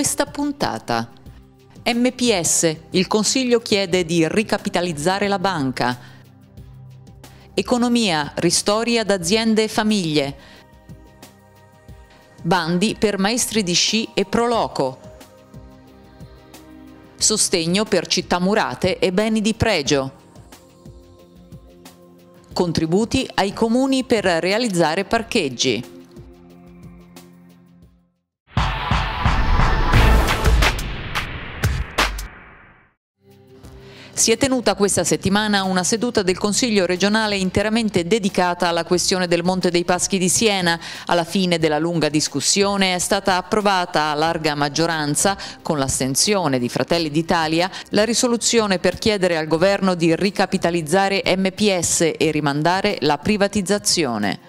questa puntata. MPS, il Consiglio chiede di ricapitalizzare la banca. Economia, ristori ad aziende e famiglie. Bandi per maestri di sci e proloco. Sostegno per città murate e beni di pregio. Contributi ai comuni per realizzare parcheggi. Si è tenuta questa settimana una seduta del Consiglio regionale interamente dedicata alla questione del Monte dei Paschi di Siena. Alla fine della lunga discussione è stata approvata a larga maggioranza, con l'astensione di Fratelli d'Italia, la risoluzione per chiedere al Governo di ricapitalizzare MPS e rimandare la privatizzazione.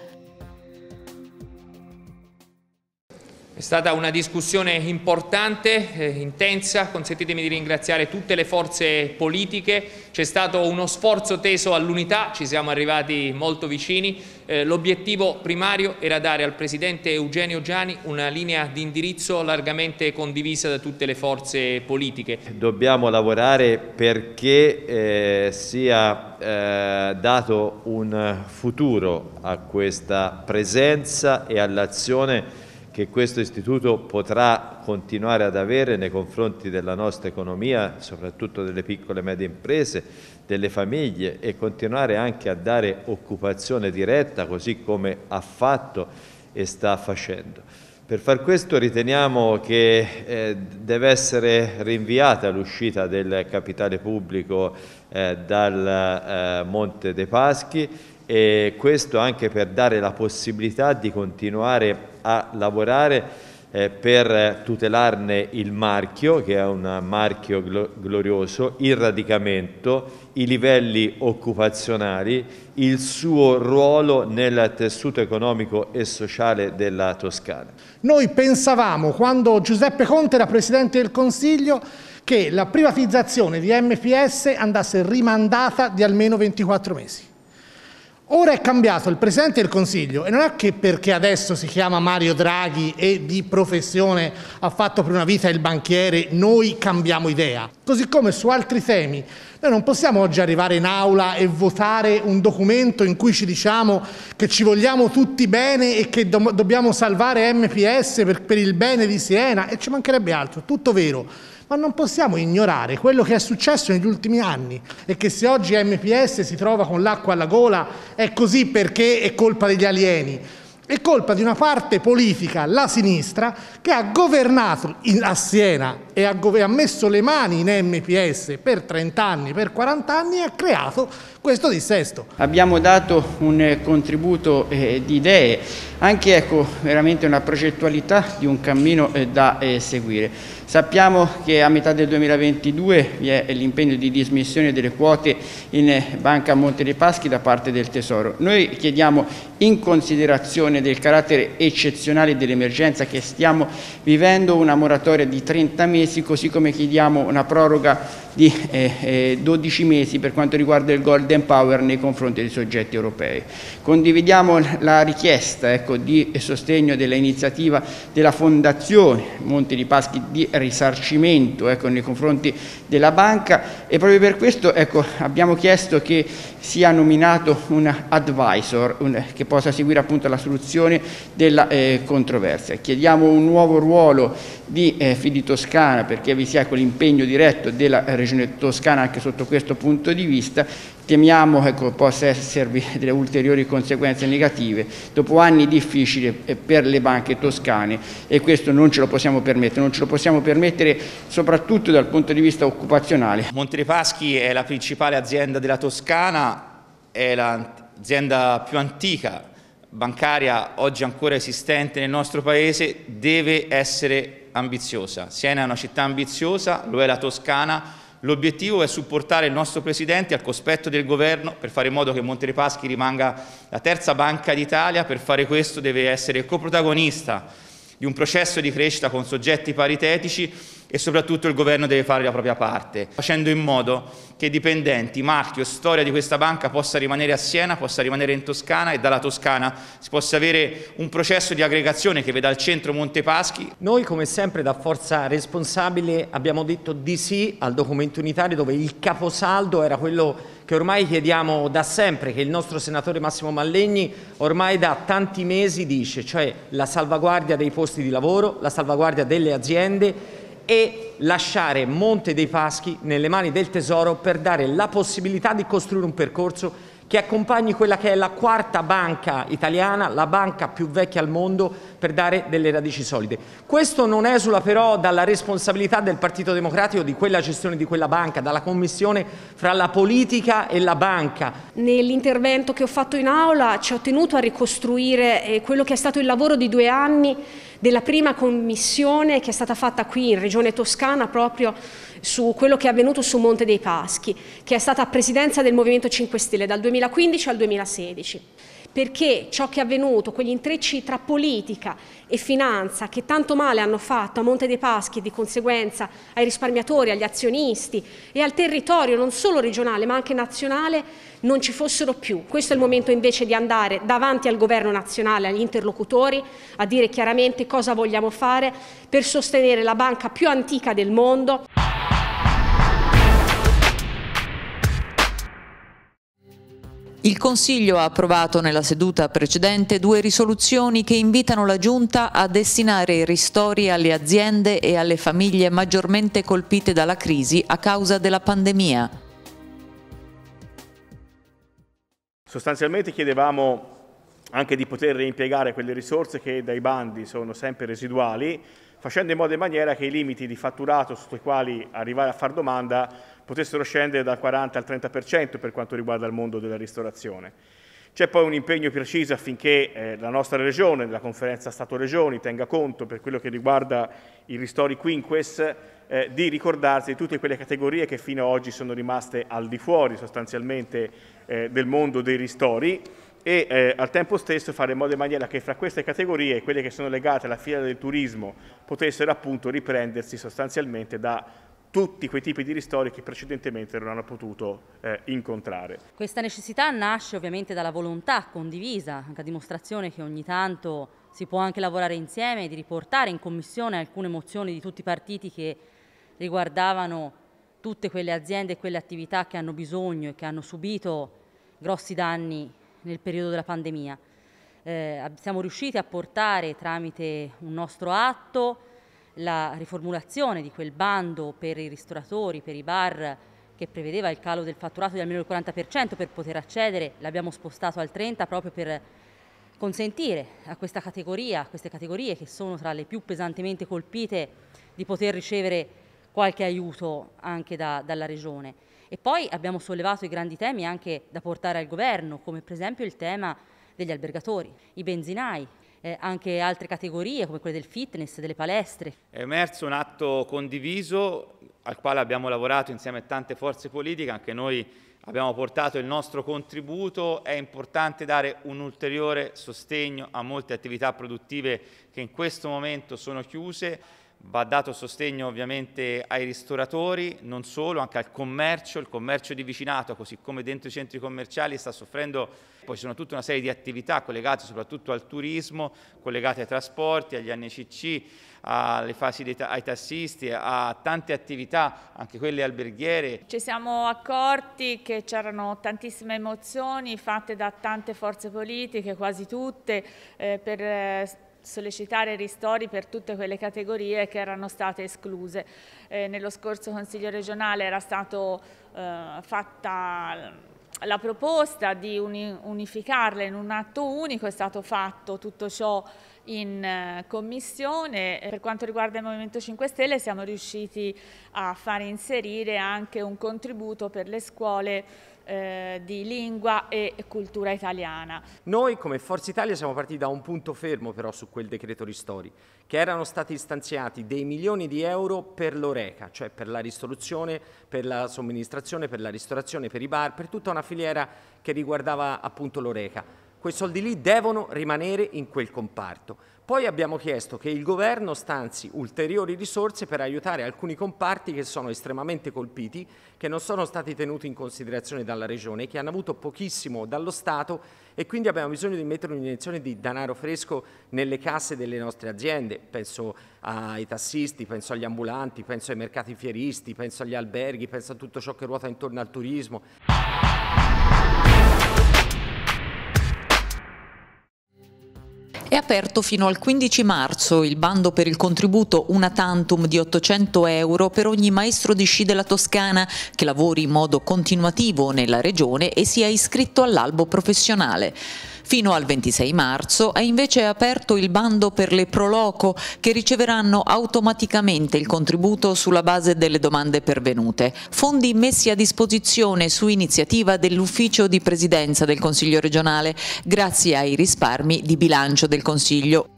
È stata una discussione importante, eh, intensa, consentitemi di ringraziare tutte le forze politiche, c'è stato uno sforzo teso all'unità, ci siamo arrivati molto vicini, eh, l'obiettivo primario era dare al Presidente Eugenio Gianni una linea di indirizzo largamente condivisa da tutte le forze politiche. Dobbiamo lavorare perché eh, sia eh, dato un futuro a questa presenza e all'azione che questo istituto potrà continuare ad avere nei confronti della nostra economia, soprattutto delle piccole e medie imprese, delle famiglie e continuare anche a dare occupazione diretta così come ha fatto e sta facendo. Per far questo riteniamo che eh, deve essere rinviata l'uscita del capitale pubblico eh, dal eh, Monte dei Paschi e questo anche per dare la possibilità di continuare a lavorare eh, per tutelarne il marchio, che è un marchio glorioso, il radicamento, i livelli occupazionali, il suo ruolo nel tessuto economico e sociale della Toscana. Noi pensavamo, quando Giuseppe Conte era Presidente del Consiglio, che la privatizzazione di MPS andasse rimandata di almeno 24 mesi. Ora è cambiato il Presidente del Consiglio e non è che perché adesso si chiama Mario Draghi e di professione ha fatto per una vita il banchiere, noi cambiamo idea. Così come su altri temi, noi non possiamo oggi arrivare in aula e votare un documento in cui ci diciamo che ci vogliamo tutti bene e che do dobbiamo salvare MPS per, per il bene di Siena e ci mancherebbe altro, tutto vero ma non possiamo ignorare quello che è successo negli ultimi anni e che se oggi MPS si trova con l'acqua alla gola è così perché è colpa degli alieni. È colpa di una parte politica, la sinistra, che ha governato a Siena e ha, ha messo le mani in MPS per 30 anni, per 40 anni e ha creato questo dissesto. Abbiamo dato un contributo eh, di idee, anche ecco, veramente una progettualità di un cammino eh, da eh, seguire. Sappiamo che a metà del 2022 vi è l'impegno di dismissione delle quote in Banca Monte dei Paschi da parte del Tesoro. Noi chiediamo in considerazione del carattere eccezionale dell'emergenza che stiamo vivendo una moratoria di 30 mesi, così come chiediamo una proroga di eh, 12 eh, mesi per quanto riguarda il Golden Power nei confronti dei soggetti europei. Condividiamo la richiesta ecco, di sostegno dell'iniziativa della Fondazione Monti di Paschi di risarcimento ecco, nei confronti della banca e proprio per questo ecco, abbiamo chiesto che sia nominato un advisor un, che possa seguire appunto la soluzione della eh, controversia. Chiediamo un nuovo ruolo di eh, Fidi Toscana perché vi sia quell'impegno diretto della eh, Regione Toscana anche sotto questo punto di vista Temiamo che possa esservi delle ulteriori conseguenze negative dopo anni difficili per le banche toscane e questo non ce lo possiamo permettere, non ce lo possiamo permettere soprattutto dal punto di vista occupazionale. Monte dei Paschi è la principale azienda della Toscana, è l'azienda più antica bancaria oggi ancora esistente nel nostro paese, deve essere ambiziosa. Siena è una città ambiziosa, lo è la Toscana, L'obiettivo è supportare il nostro Presidente al cospetto del Governo per fare in modo che Monte dei Paschi rimanga la terza banca d'Italia, per fare questo deve essere coprotagonista di un processo di crescita con soggetti paritetici e soprattutto il governo deve fare la propria parte, facendo in modo che i dipendenti, marchio, storia di questa banca possa rimanere a Siena, possa rimanere in Toscana e dalla Toscana si possa avere un processo di aggregazione che veda al centro Montepaschi. Noi come sempre da Forza Responsabile abbiamo detto di sì al documento unitario dove il caposaldo era quello che ormai chiediamo da sempre, che il nostro senatore Massimo Mallegni ormai da tanti mesi dice, cioè la salvaguardia dei posti di lavoro, la salvaguardia delle aziende e lasciare Monte dei Paschi nelle mani del Tesoro per dare la possibilità di costruire un percorso che accompagni quella che è la quarta banca italiana, la banca più vecchia al mondo, per dare delle radici solide. Questo non esula però dalla responsabilità del Partito Democratico di quella gestione di quella banca, dalla commissione fra la politica e la banca. Nell'intervento che ho fatto in aula ci ho tenuto a ricostruire eh, quello che è stato il lavoro di due anni della prima commissione che è stata fatta qui in Regione Toscana proprio su quello che è avvenuto su Monte dei Paschi, che è stata a presidenza del Movimento 5 Stelle dal 2015 al 2016 perché ciò che è avvenuto, quegli intrecci tra politica e finanza che tanto male hanno fatto a Monte dei Paschi e di conseguenza ai risparmiatori, agli azionisti e al territorio non solo regionale ma anche nazionale non ci fossero più. Questo è il momento invece di andare davanti al governo nazionale, agli interlocutori, a dire chiaramente cosa vogliamo fare per sostenere la banca più antica del mondo. Il Consiglio ha approvato nella seduta precedente due risoluzioni che invitano la Giunta a destinare i ristori alle aziende e alle famiglie maggiormente colpite dalla crisi a causa della pandemia. Sostanzialmente chiedevamo anche di poter reimpiegare quelle risorse che dai bandi sono sempre residuali, facendo in modo e maniera che i limiti di fatturato sotto i quali arrivare a far domanda potessero scendere dal 40 al 30% per quanto riguarda il mondo della ristorazione. C'è poi un impegno preciso affinché eh, la nostra Regione, la conferenza Stato-Regioni, tenga conto per quello che riguarda i ristori Quinquest, eh, di ricordarsi di tutte quelle categorie che fino ad oggi sono rimaste al di fuori sostanzialmente eh, del mondo dei ristori e eh, al tempo stesso fare in modo e maniera che fra queste categorie, quelle che sono legate alla filiera del turismo, potessero appunto riprendersi sostanzialmente da tutti quei tipi di ristori che precedentemente non hanno potuto eh, incontrare. Questa necessità nasce ovviamente dalla volontà condivisa, anche a dimostrazione che ogni tanto si può anche lavorare insieme, di riportare in commissione alcune mozioni di tutti i partiti che riguardavano tutte quelle aziende e quelle attività che hanno bisogno e che hanno subito grossi danni nel periodo della pandemia. Eh, siamo riusciti a portare tramite un nostro atto la riformulazione di quel bando per i ristoratori, per i bar che prevedeva il calo del fatturato di almeno il 40% per poter accedere, l'abbiamo spostato al 30% proprio per consentire a questa categoria, a queste categorie che sono tra le più pesantemente colpite, di poter ricevere qualche aiuto anche da, dalla Regione. E poi abbiamo sollevato i grandi temi anche da portare al governo, come per esempio il tema degli albergatori, i benzinai, eh, anche altre categorie come quelle del fitness, delle palestre. È emerso un atto condiviso al quale abbiamo lavorato insieme a tante forze politiche, anche noi abbiamo portato il nostro contributo, è importante dare un ulteriore sostegno a molte attività produttive che in questo momento sono chiuse. Va dato sostegno ovviamente ai ristoratori, non solo, anche al commercio, il commercio di vicinato, così come dentro i centri commerciali sta soffrendo. Poi ci sono tutta una serie di attività collegate soprattutto al turismo, collegate ai trasporti, agli NCC, alle fasi dei, ai tassisti, a tante attività, anche quelle alberghiere. Ci siamo accorti che c'erano tantissime emozioni fatte da tante forze politiche, quasi tutte, eh, per eh, sollecitare ristori per tutte quelle categorie che erano state escluse. Eh, nello scorso Consiglio regionale era stata eh, fatta la proposta di uni unificarle in un atto unico, è stato fatto tutto ciò in eh, commissione. Eh, per quanto riguarda il Movimento 5 Stelle siamo riusciti a far inserire anche un contributo per le scuole eh, di lingua e cultura italiana. Noi come Forza Italia siamo partiti da un punto fermo però su quel decreto ristori, che erano stati stanziati dei milioni di euro per l'oreca, cioè per la risoluzione, per la somministrazione, per la ristorazione, per i bar, per tutta una filiera che riguardava appunto l'oreca. Quei soldi lì devono rimanere in quel comparto. Poi abbiamo chiesto che il governo stanzi ulteriori risorse per aiutare alcuni comparti che sono estremamente colpiti, che non sono stati tenuti in considerazione dalla Regione, che hanno avuto pochissimo dallo Stato e quindi abbiamo bisogno di mettere un'iniezione di denaro fresco nelle casse delle nostre aziende. Penso ai tassisti, penso agli ambulanti, penso ai mercati fieristi, penso agli alberghi, penso a tutto ciò che ruota intorno al turismo. È aperto fino al 15 marzo il bando per il contributo una tantum di 800 euro per ogni maestro di sci della Toscana che lavori in modo continuativo nella regione e sia iscritto all'albo professionale. Fino al 26 marzo è invece aperto il bando per le Proloco che riceveranno automaticamente il contributo sulla base delle domande pervenute. Fondi messi a disposizione su iniziativa dell'Ufficio di Presidenza del Consiglio regionale grazie ai risparmi di bilancio del Consiglio.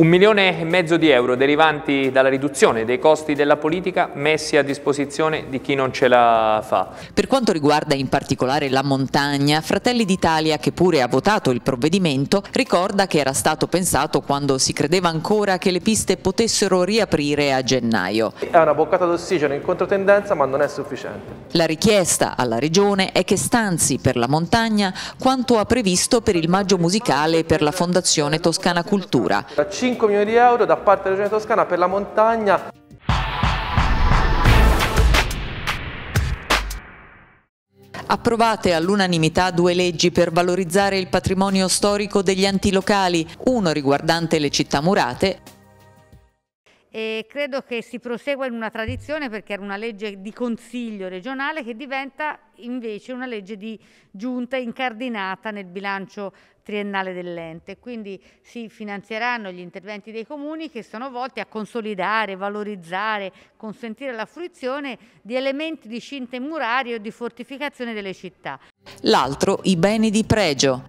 Un milione e mezzo di euro derivanti dalla riduzione dei costi della politica messi a disposizione di chi non ce la fa. Per quanto riguarda in particolare la montagna, Fratelli d'Italia, che pure ha votato il provvedimento, ricorda che era stato pensato quando si credeva ancora che le piste potessero riaprire a gennaio. È una boccata d'ossigeno in controtendenza ma non è sufficiente. La richiesta alla Regione è che stanzi per la montagna quanto ha previsto per il maggio musicale e per la Fondazione Toscana Cultura. 5 milioni di euro da parte della Regione Toscana per la montagna. Approvate all'unanimità due leggi per valorizzare il patrimonio storico degli antilocali, uno riguardante le città murate e credo che si prosegua in una tradizione perché era una legge di consiglio regionale che diventa invece una legge di giunta incardinata nel bilancio triennale dell'ente. Quindi si finanzieranno gli interventi dei comuni che sono volti a consolidare, valorizzare, consentire la fruizione di elementi di scinte murarie o di fortificazione delle città. L'altro, i beni di pregio.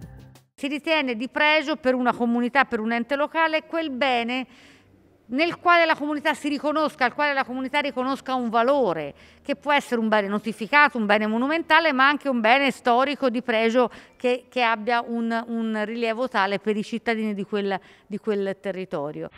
Si ritiene di pregio per una comunità, per un ente locale, quel bene nel quale la comunità si riconosca, al quale la comunità riconosca un valore, che può essere un bene notificato, un bene monumentale, ma anche un bene storico di pregio che, che abbia un, un, rilievo tale per i cittadini di quel, di quel territorio.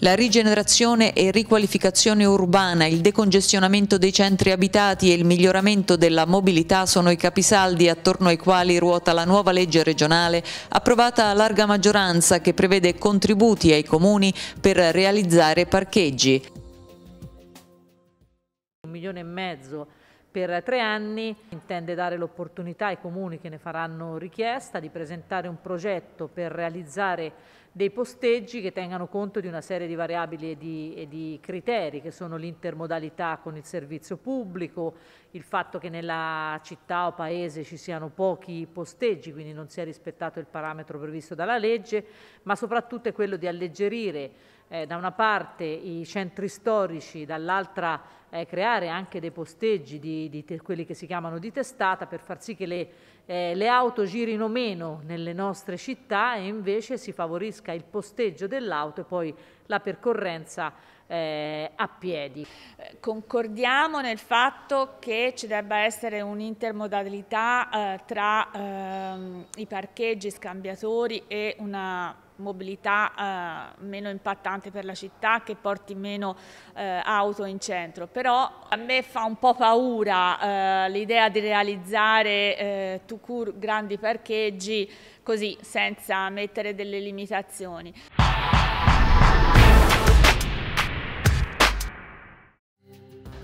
La rigenerazione e riqualificazione urbana, il decongestionamento dei centri abitati e il miglioramento della mobilità sono i capisaldi attorno ai quali ruota la nuova legge regionale approvata a larga maggioranza che prevede contributi ai comuni per realizzare parcheggi. Un milione e mezzo per tre anni intende dare l'opportunità ai comuni che ne faranno richiesta di presentare un progetto per realizzare dei posteggi che tengano conto di una serie di variabili e di, e di criteri che sono l'intermodalità con il servizio pubblico, il fatto che nella città o paese ci siano pochi posteggi, quindi non sia rispettato il parametro previsto dalla legge, ma soprattutto è quello di alleggerire eh, da una parte i centri storici, dall'altra eh, creare anche dei posteggi di, di te, quelli che si chiamano di testata per far sì che le eh, le auto girino meno nelle nostre città e invece si favorisca il posteggio dell'auto e poi la percorrenza eh, a piedi. Eh, concordiamo nel fatto che ci debba essere un'intermodalità eh, tra ehm, i parcheggi scambiatori e una mobilità eh, meno impattante per la città, che porti meno eh, auto in centro. Però a me fa un po' paura eh, l'idea di realizzare eh, grandi parcheggi così, senza mettere delle limitazioni.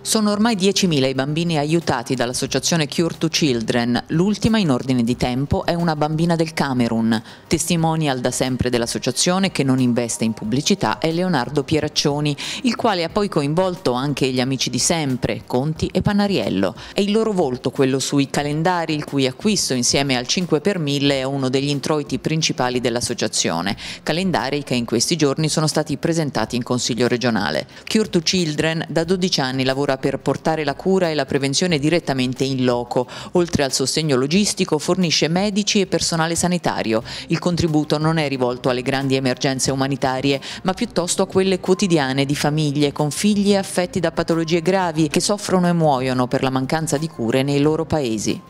Sono ormai 10.000 i bambini aiutati dall'associazione Cure to Children. L'ultima in ordine di tempo è una bambina del Camerun. Testimonial da sempre dell'associazione che non investe in pubblicità è Leonardo Pieraccioni, il quale ha poi coinvolto anche gli amici di sempre, Conti e Panariello. È il loro volto quello sui calendari, il cui acquisto insieme al 5 per 1000 è uno degli introiti principali dell'associazione. Calendari che in questi giorni sono stati presentati in Consiglio regionale. Cure to Children da 12 anni lavora infrastruttura per portare la cura e la prevenzione direttamente in loco. Oltre al sostegno logistico fornisce medici e personale sanitario. Il contributo non è rivolto alle grandi emergenze umanitarie, ma piuttosto a quelle quotidiane di famiglie con figli affetti da patologie gravi che soffrono e muoiono per la mancanza di cure nei loro paesi.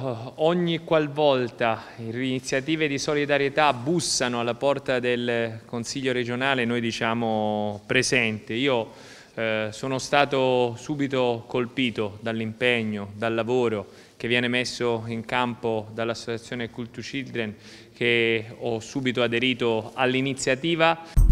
Eh, ogni qualvolta iniziative di solidarietà bussano alla porta del Consiglio regionale, noi diciamo presente. Io eh, sono stato subito colpito dall'impegno, dal lavoro che viene messo in campo dall'associazione Cult to Children che ho subito aderito all'iniziativa.